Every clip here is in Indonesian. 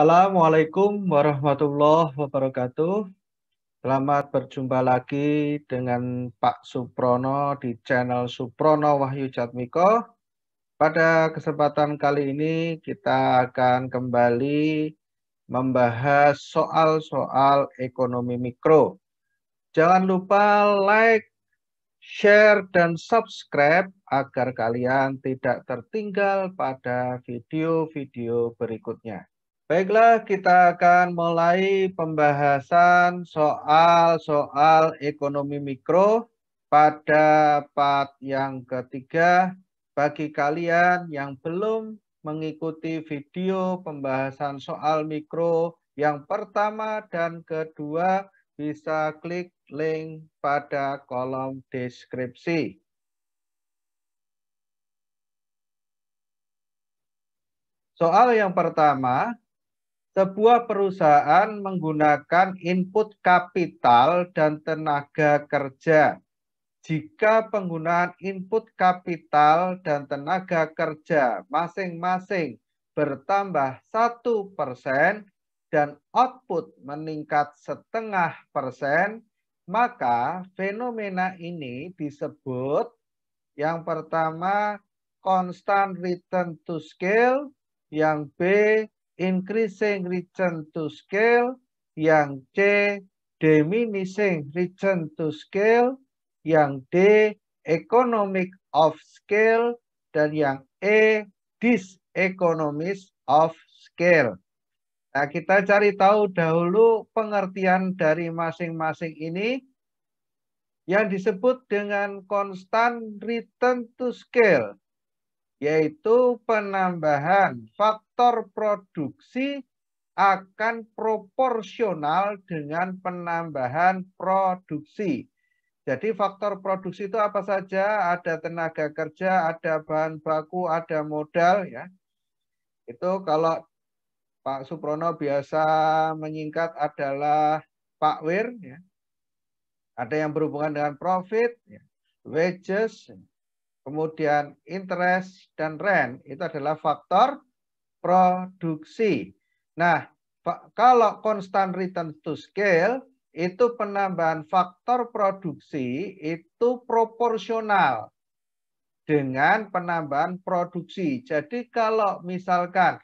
Assalamualaikum warahmatullahi wabarakatuh. Selamat berjumpa lagi dengan Pak Suprono di channel Suprono Wahyu Jatmiko. Pada kesempatan kali ini kita akan kembali membahas soal-soal ekonomi mikro. Jangan lupa like, share, dan subscribe agar kalian tidak tertinggal pada video-video berikutnya. Baiklah, kita akan mulai pembahasan soal-soal ekonomi mikro pada part yang ketiga. Bagi kalian yang belum mengikuti video pembahasan soal mikro yang pertama dan kedua, bisa klik link pada kolom deskripsi. Soal yang pertama, sebuah perusahaan menggunakan input kapital dan tenaga kerja. Jika penggunaan input kapital dan tenaga kerja masing-masing bertambah satu persen dan output meningkat setengah persen, maka fenomena ini disebut yang pertama constant return to scale, yang B increasing return to scale, yang C diminishing return to scale, yang D economic of scale, dan yang E diseconomies of scale. Nah, kita cari tahu dahulu pengertian dari masing-masing ini yang disebut dengan constant return to scale yaitu penambahan faktor produksi akan proporsional dengan penambahan produksi. Jadi faktor produksi itu apa saja? Ada tenaga kerja, ada bahan baku, ada modal ya. Itu kalau Pak Suprono biasa menyingkat adalah Pak Wir ya. Ada yang berhubungan dengan profit, ya. wages, ya Kemudian interest dan rent itu adalah faktor produksi. Nah, kalau constant return to scale itu penambahan faktor produksi itu proporsional dengan penambahan produksi. Jadi kalau misalkan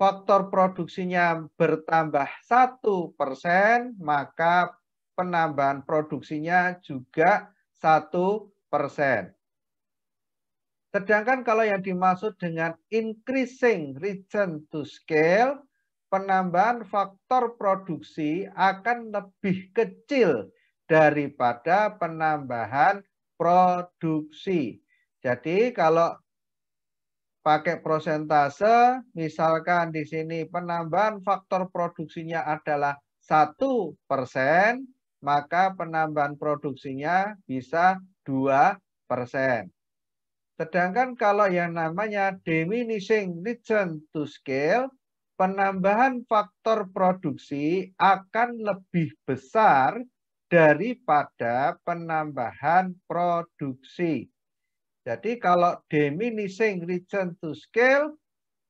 faktor produksinya bertambah satu persen, maka penambahan produksinya juga satu persen. Sedangkan kalau yang dimaksud dengan increasing return to scale, penambahan faktor produksi akan lebih kecil daripada penambahan produksi. Jadi kalau pakai prosentase, misalkan di sini penambahan faktor produksinya adalah satu persen, maka penambahan produksinya bisa dua persen. Sedangkan kalau yang namanya diminishing return to scale, penambahan faktor produksi akan lebih besar daripada penambahan produksi. Jadi kalau diminishing return to scale,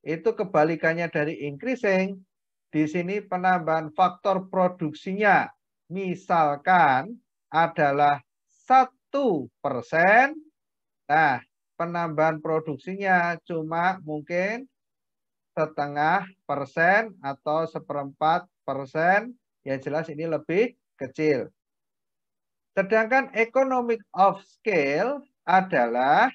itu kebalikannya dari increasing. Di sini penambahan faktor produksinya, misalkan adalah satu persen. Nah, penambahan produksinya cuma mungkin setengah persen atau seperempat persen, ya jelas ini lebih kecil. Sedangkan economic of scale adalah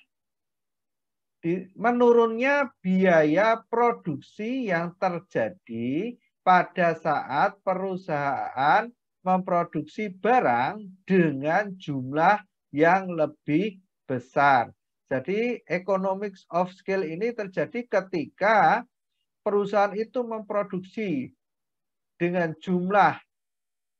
menurunnya biaya produksi yang terjadi pada saat perusahaan memproduksi barang dengan jumlah yang lebih besar. Jadi economics of scale ini terjadi ketika perusahaan itu memproduksi dengan jumlah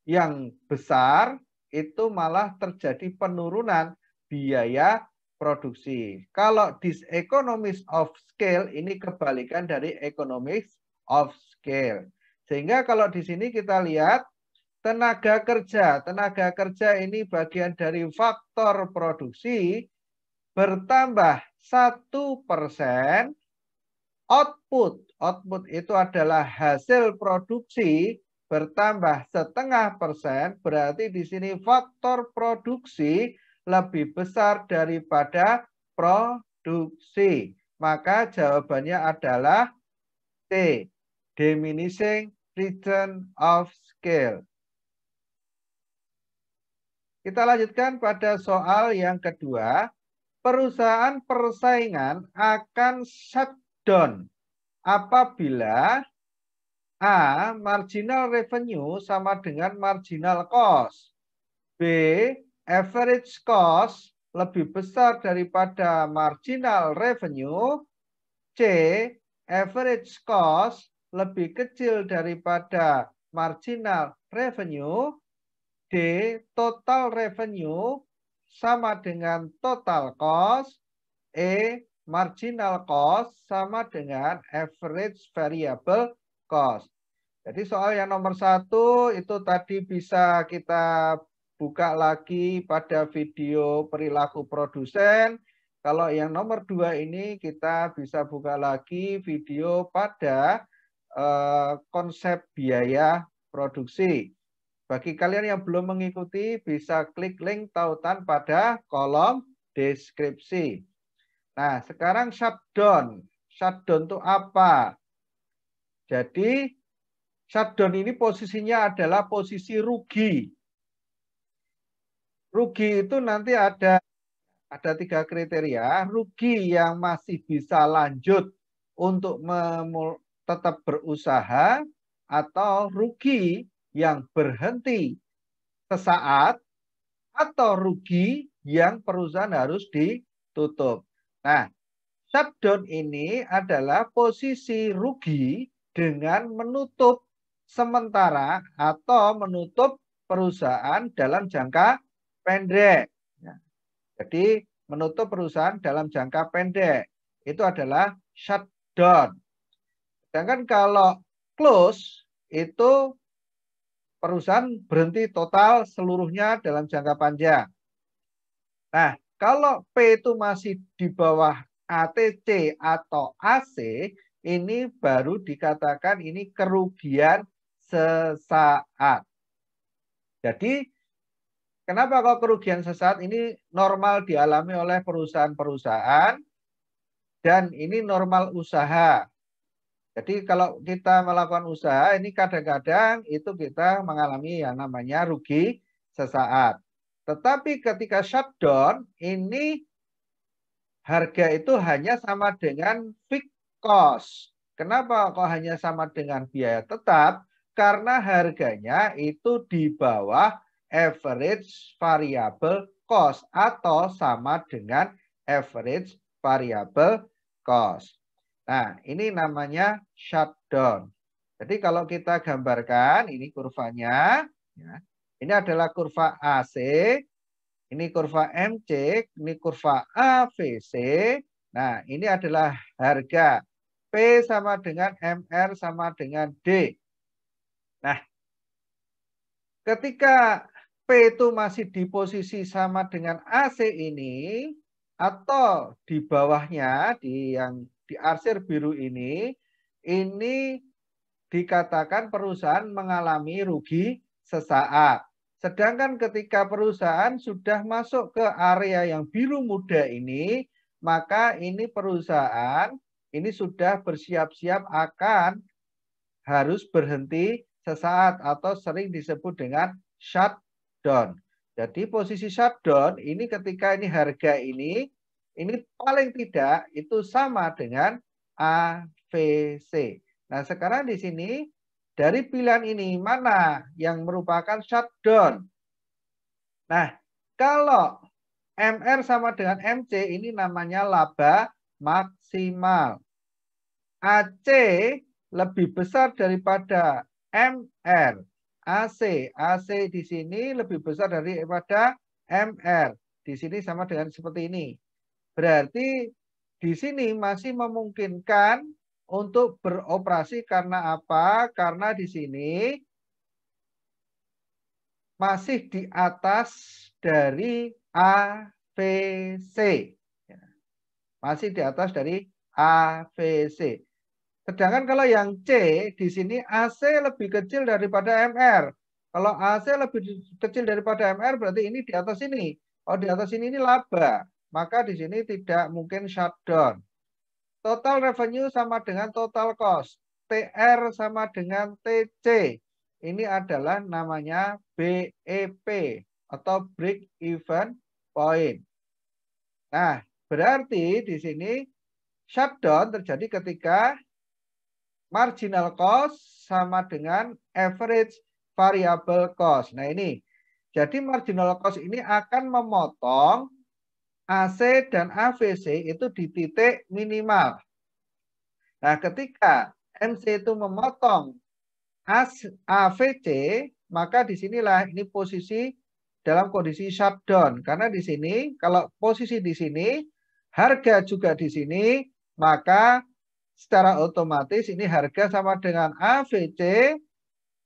yang besar, itu malah terjadi penurunan biaya produksi. Kalau this economics of scale ini kebalikan dari economics of scale. Sehingga kalau di sini kita lihat tenaga kerja, tenaga kerja ini bagian dari faktor produksi bertambah satu persen output. Output itu adalah hasil produksi bertambah setengah persen, berarti di sini faktor produksi lebih besar daripada produksi. Maka jawabannya adalah T Diminishing return of scale. Kita lanjutkan pada soal yang kedua perusahaan persaingan akan shutdown apabila A. Marginal revenue sama dengan marginal cost. B. Average cost lebih besar daripada marginal revenue. C. Average cost lebih kecil daripada marginal revenue. D. Total revenue sama dengan total cost. E marginal cost sama dengan average variable cost. Jadi soal yang nomor satu itu tadi bisa kita buka lagi pada video perilaku produsen. Kalau yang nomor dua ini kita bisa buka lagi video pada uh, konsep biaya produksi. Bagi kalian yang belum mengikuti, bisa klik link tautan pada kolom deskripsi. Nah, sekarang shutdown. Shutdown itu apa? Jadi, shutdown ini posisinya adalah posisi rugi. Rugi itu nanti ada ada tiga kriteria. Rugi yang masih bisa lanjut untuk tetap berusaha atau rugi yang berhenti sesaat atau rugi yang perusahaan harus ditutup. Nah, shutdown ini adalah posisi rugi dengan menutup sementara atau menutup perusahaan dalam jangka pendek. Ya. Jadi menutup perusahaan dalam jangka pendek itu adalah shutdown. Sedangkan kalau close itu perusahaan berhenti total seluruhnya dalam jangka panjang. Nah, kalau P itu masih di bawah ATC atau AC, ini baru dikatakan ini kerugian sesaat. Jadi, kenapa kalau kerugian sesaat ini normal dialami oleh perusahaan-perusahaan dan ini normal usaha jadi kalau kita melakukan usaha ini kadang-kadang itu kita mengalami yang namanya rugi sesaat. Tetapi ketika shutdown ini harga itu hanya sama dengan fixed cost. Kenapa kok hanya sama dengan biaya tetap? Karena harganya itu di bawah average variable cost atau sama dengan average variable cost. Nah, ini namanya shutdown. Jadi kalau kita gambarkan, ini kurvanya. Ya. Ini adalah kurva AC, ini kurva MC, ini kurva AVC. Nah, ini adalah harga. P sama dengan MR sama dengan D. Nah, ketika P itu masih di posisi sama dengan AC ini, atau di bawahnya, di yang di arsir biru ini, ini dikatakan perusahaan mengalami rugi sesaat. Sedangkan ketika perusahaan sudah masuk ke area yang biru muda ini, maka ini perusahaan ini sudah bersiap-siap akan harus berhenti sesaat atau sering disebut dengan shutdown. Jadi posisi shutdown ini ketika ini harga ini ini paling tidak itu sama dengan AVC. Nah, sekarang di sini dari pilihan ini mana yang merupakan shutdown? Nah, kalau MR sama dengan MC ini namanya laba maksimal. AC lebih besar daripada MR. AC, AC di sini lebih besar daripada MR. Di sini sama dengan seperti ini. Berarti di sini masih memungkinkan untuk beroperasi karena apa? Karena di sini masih di atas dari AVC. Ya. Masih di atas dari AVC. Sedangkan kalau yang C, di sini AC lebih kecil daripada MR. Kalau AC lebih kecil daripada MR, berarti ini di atas ini, oh di atas ini ini laba. Maka di sini tidak mungkin shutdown. Total revenue sama dengan total cost. TR sama dengan TC. Ini adalah namanya BEP atau break even point. Nah, berarti di sini shutdown terjadi ketika marginal cost sama dengan average variable cost. Nah, ini. Jadi marginal cost ini akan memotong AC dan AVC itu di titik minimal. Nah, ketika MC itu memotong AVC, maka disinilah ini posisi dalam kondisi shutdown. Karena di sini, kalau posisi di sini, harga juga di sini, maka secara otomatis ini harga sama dengan AVC,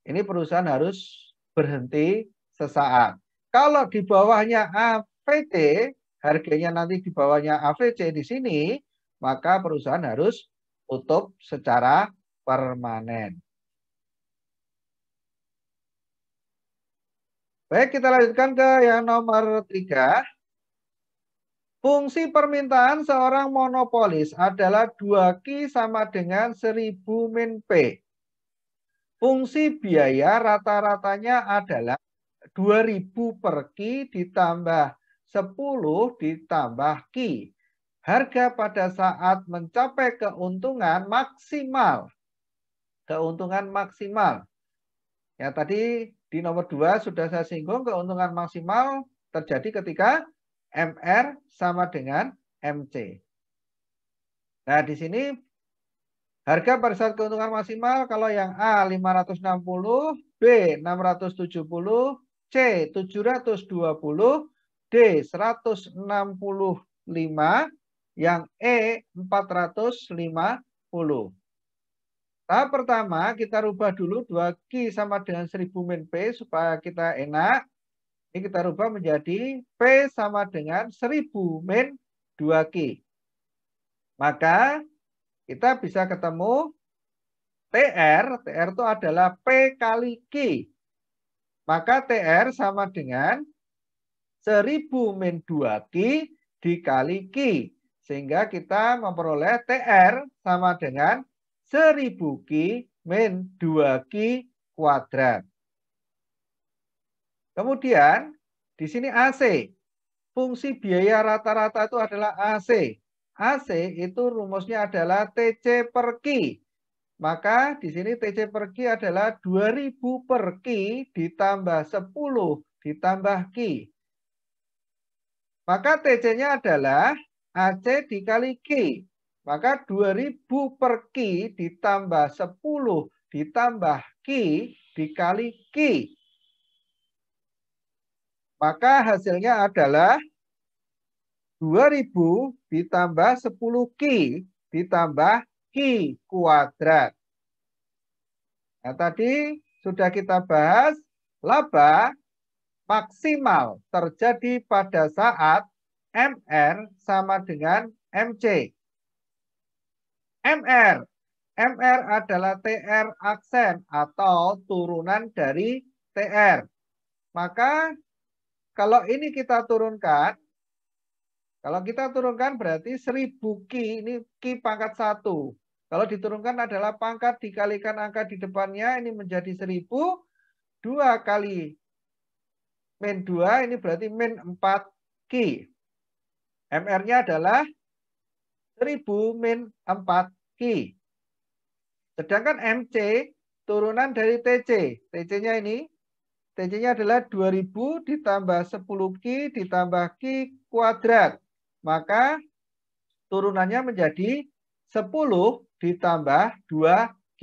ini perusahaan harus berhenti sesaat. Kalau di bawahnya AVC, harganya nanti di bawahnya AVC di sini, maka perusahaan harus tutup secara permanen. Baik, kita lanjutkan ke yang nomor tiga. Fungsi permintaan seorang monopolis adalah 2Q sama dengan 1000 min P. Fungsi biaya rata-ratanya adalah 2000 per Q ditambah 10 ditambah Ki. Harga pada saat mencapai keuntungan maksimal. Keuntungan maksimal. Ya tadi di nomor 2 sudah saya singgung keuntungan maksimal terjadi ketika MR sama dengan MC. Nah, di sini harga pada saat keuntungan maksimal kalau yang A 560, B 670, C 720, D 165 yang E 450. Tahap pertama kita rubah dulu 2Q sama dengan 1000 min P supaya kita enak. Ini kita rubah menjadi P sama dengan 1000 min 2Q. Maka kita bisa ketemu TR. TR itu adalah P kali Q. Maka TR sama dengan 1000 min 2Q dikali Q. Sehingga kita memperoleh TR sama dengan 1000 Q min 2Q kuadrat. Kemudian di sini AC. Fungsi biaya rata-rata itu adalah AC. AC itu rumusnya adalah TC per Q. Maka di sini TC per Q adalah 2000 per Q ditambah 10 ditambah Q. Maka TC-nya adalah AC dikali k. Maka 2000 per Q ditambah 10 ditambah Q dikali Q. Maka hasilnya adalah 2000 ditambah 10 Q ditambah Q kuadrat. Nah, tadi sudah kita bahas laba maksimal terjadi pada saat MR sama dengan MC. MR. MR adalah TR aksen atau turunan dari TR. Maka kalau ini kita turunkan, kalau kita turunkan berarti 1000 Ki, ini Ki pangkat 1. Kalau diturunkan adalah pangkat dikalikan angka di depannya, ini menjadi 1000. 2 kali min 2 ini berarti min 4 Q. MR-nya adalah 1000 min 4 Q. Sedangkan MC turunan dari TC. TC-nya ini TC-nya adalah 2000 ditambah 10 Q ditambah Q kuadrat. Maka turunannya menjadi 10 ditambah 2 Q.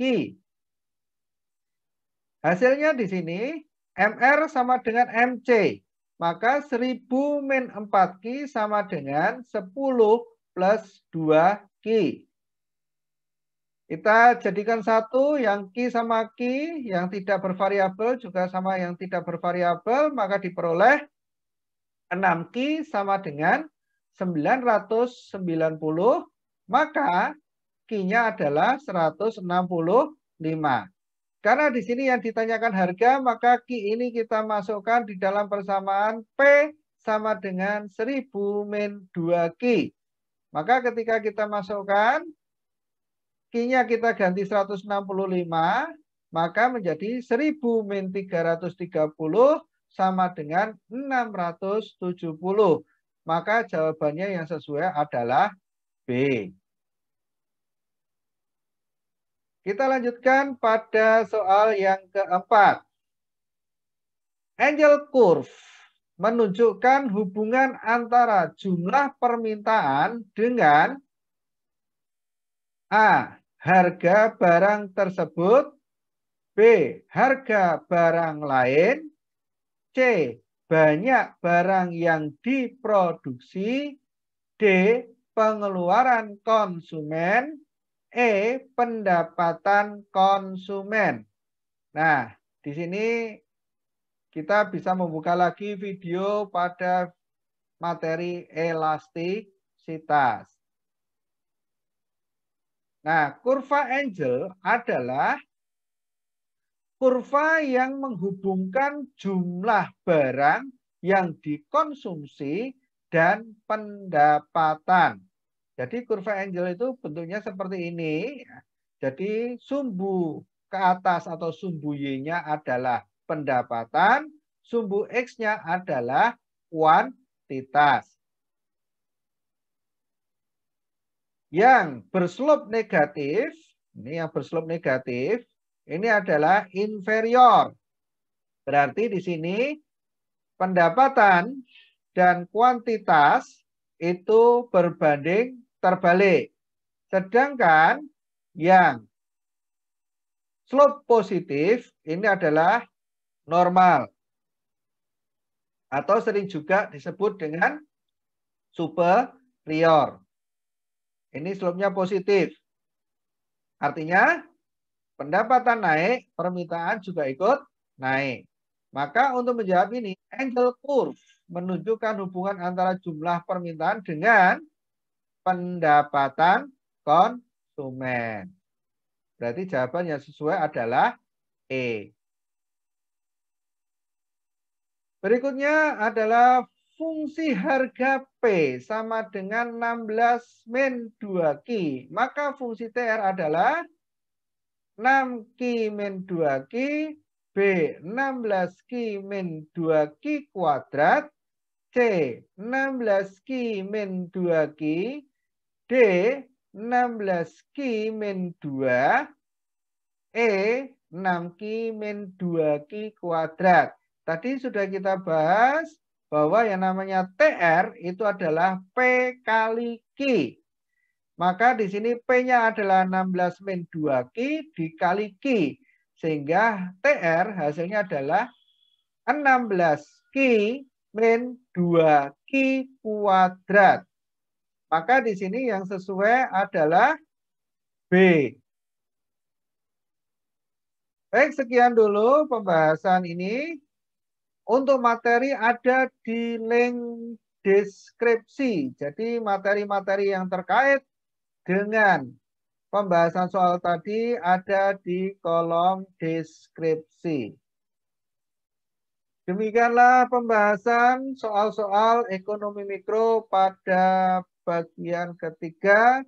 Hasilnya di sini MR sama dengan MC. Maka 1000 min 4 Ki sama dengan 10 plus 2 Ki. Kita jadikan satu yang Ki sama Ki, yang tidak bervariabel juga sama yang tidak bervariabel, maka diperoleh 6 Ki sama dengan 990, maka Ki-nya adalah 165. Karena di sini yang ditanyakan harga, maka Q ini kita masukkan di dalam persamaan P sama dengan 1000 min 2Q. Maka ketika kita masukkan, Q-nya kita ganti 165, maka menjadi 1000 min 330 sama dengan 670. Maka jawabannya yang sesuai adalah B. Kita lanjutkan pada soal yang keempat. Angel curve menunjukkan hubungan antara jumlah permintaan dengan A. Harga barang tersebut B. Harga barang lain C. Banyak barang yang diproduksi D. Pengeluaran konsumen E pendapatan konsumen. Nah, di sini kita bisa membuka lagi video pada materi elastisitas. Nah, kurva angel adalah kurva yang menghubungkan jumlah barang yang dikonsumsi dan pendapatan. Jadi kurva angle itu bentuknya seperti ini. Jadi sumbu ke atas atau sumbu Y-nya adalah pendapatan, sumbu X-nya adalah kuantitas. Yang berslop negatif, ini yang berslop negatif, ini adalah inferior. Berarti di sini pendapatan dan kuantitas itu berbanding terbalik. Sedangkan yang slope positif ini adalah normal. Atau sering juga disebut dengan superior. Ini slope-nya positif. Artinya pendapatan naik, permintaan juga ikut naik. Maka untuk menjawab ini, angle curve menunjukkan hubungan antara jumlah permintaan dengan pendapatan konsumen. Berarti jawaban yang sesuai adalah E. Berikutnya adalah fungsi harga P sama dengan 16 min 2 Q. Maka fungsi TR adalah 6 Q min 2 Q B 16 Q min 2 Q kuadrat C 16 Q min 2 Q D 16 Ki min 2 E 6 Ki min 2 Ki kuadrat. Tadi sudah kita bahas bahwa yang namanya TR itu adalah P kali Ki. Maka di sini P-nya adalah 16 min 2 Ki dikali Ki. Sehingga TR hasilnya adalah 16 Ki min 2 Ki kuadrat. Maka di sini yang sesuai adalah B. Baik, sekian dulu pembahasan ini. Untuk materi ada di link deskripsi. Jadi materi-materi yang terkait dengan pembahasan soal tadi ada di kolom deskripsi. Demikianlah pembahasan soal-soal ekonomi mikro pada bagian ketiga.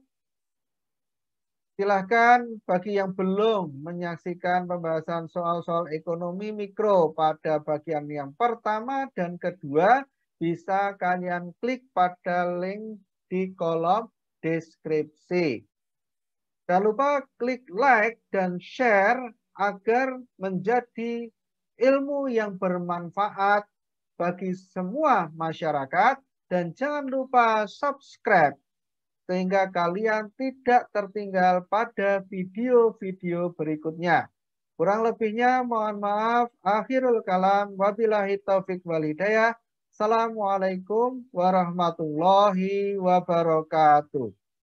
Silahkan bagi yang belum menyaksikan pembahasan soal-soal ekonomi mikro pada bagian yang pertama dan kedua, bisa kalian klik pada link di kolom deskripsi. Jangan lupa klik like dan share agar menjadi ilmu yang bermanfaat bagi semua masyarakat dan jangan lupa subscribe sehingga kalian tidak tertinggal pada video-video berikutnya. Kurang lebihnya mohon maaf. Akhirul kalam. Wabillahi taufik walidayah. Assalamualaikum warahmatullahi wabarakatuh.